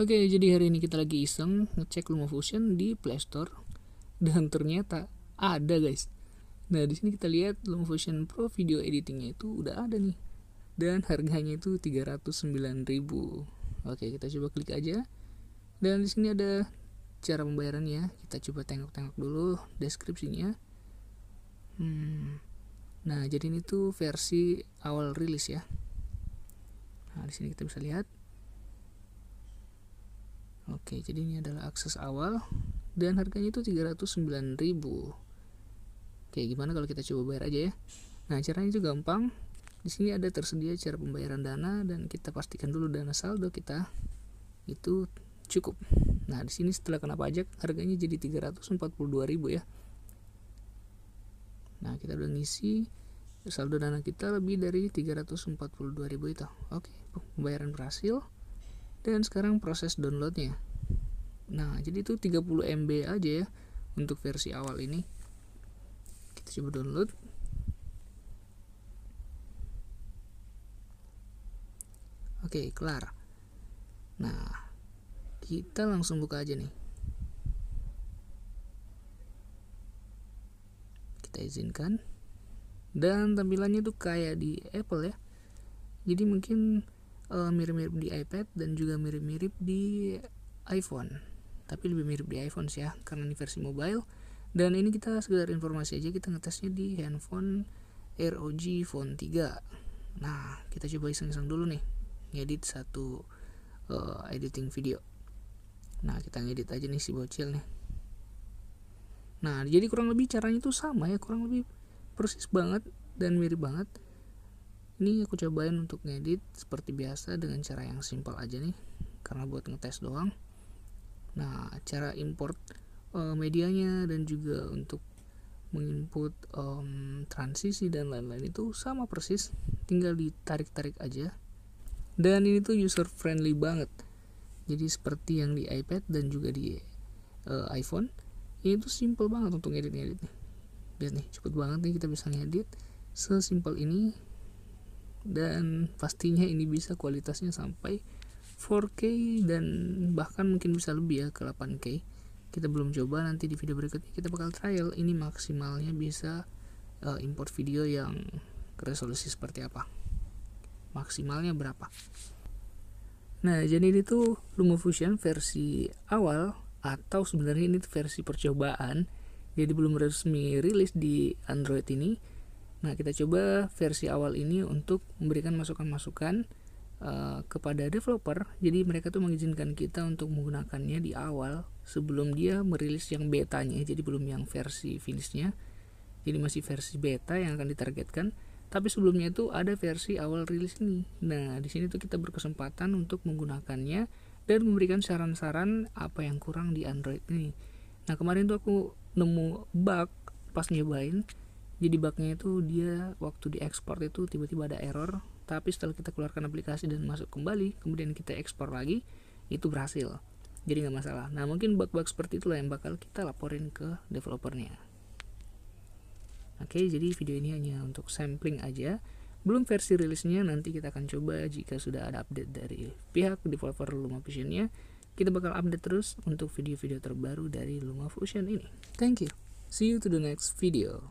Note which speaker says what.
Speaker 1: Oke, jadi hari ini kita lagi iseng ngecek LumaFusion di Play Store dan ternyata ada, guys. Nah, di sini kita lihat LumaFusion Pro video editingnya itu udah ada nih. Dan harganya itu 309.000. Oke, kita coba klik aja. Dan di sini ada cara pembayaran ya. Kita coba tengok-tengok dulu deskripsinya. Hmm. Nah, jadi ini tuh versi awal rilis ya. Nah, di sini kita bisa lihat Oke, jadi ini adalah akses awal dan harganya itu 309.000. Oke, gimana kalau kita coba bayar aja ya? Nah, caranya itu gampang. Di sini ada tersedia cara pembayaran dana dan kita pastikan dulu dana saldo kita itu cukup. Nah, di sini setelah kena pajak harganya jadi 342.000 ya. Nah, kita udah ngisi saldo dana kita lebih dari 342.000 itu. Oke, pembayaran berhasil. Dan sekarang proses downloadnya nah jadi itu 30 MB aja ya untuk versi awal ini kita coba download oke kelar nah kita langsung buka aja nih kita izinkan dan tampilannya tuh kayak di Apple ya jadi mungkin eh, mirip-mirip uh, di iPad dan juga mirip-mirip di iPhone tapi lebih mirip di iPhone sih ya karena ini versi mobile dan ini kita sekedar informasi aja kita ngetesnya di handphone ROG Phone 3 nah kita coba iseng-iseng dulu nih ngedit satu uh, editing video nah kita ngedit aja nih si bocil nih nah jadi kurang lebih caranya itu sama ya kurang lebih persis banget dan mirip banget ini aku cobain untuk ngedit seperti biasa dengan cara yang simpel aja nih karena buat ngetes doang Nah, cara import uh, medianya dan juga untuk menginput um, transisi dan lain-lain itu sama persis, tinggal ditarik-tarik aja. Dan ini tuh user friendly banget. Jadi seperti yang di iPad dan juga di uh, iPhone, ini tuh simple banget untuk ngedit nih biar nih, cepet banget nih kita bisa ngedit sesimpel ini dan pastinya ini bisa kualitasnya sampai 4K dan bahkan mungkin bisa lebih ya ke 8K kita belum coba nanti di video berikutnya kita bakal trial ini maksimalnya bisa uh, import video yang resolusi seperti apa maksimalnya berapa nah jadi itu tuh LumaFusion versi awal atau sebenarnya ini versi percobaan jadi belum resmi rilis di Android ini nah kita coba versi awal ini untuk memberikan masukan-masukan Eh, kepada developer jadi mereka tuh mengizinkan kita untuk menggunakannya di awal sebelum dia merilis yang betanya jadi belum yang versi finishnya jadi masih versi beta yang akan ditargetkan tapi sebelumnya itu ada versi awal rilis ini nah di sini tuh kita berkesempatan untuk menggunakannya dan memberikan saran-saran apa yang kurang di Android ini nah kemarin tuh aku nemu bug pas nyobain jadi bugnya itu dia waktu diekspor itu tiba-tiba ada error tapi setelah kita keluarkan aplikasi dan masuk kembali kemudian kita ekspor lagi itu berhasil jadi nggak masalah nah mungkin bug-bug seperti itulah yang bakal kita laporin ke developernya oke jadi video ini hanya untuk sampling aja belum versi rilisnya nanti kita akan coba jika sudah ada update dari pihak developer Lumafusionnya, kita bakal update terus untuk video-video terbaru dari LumaFusion ini thank you see you to the next video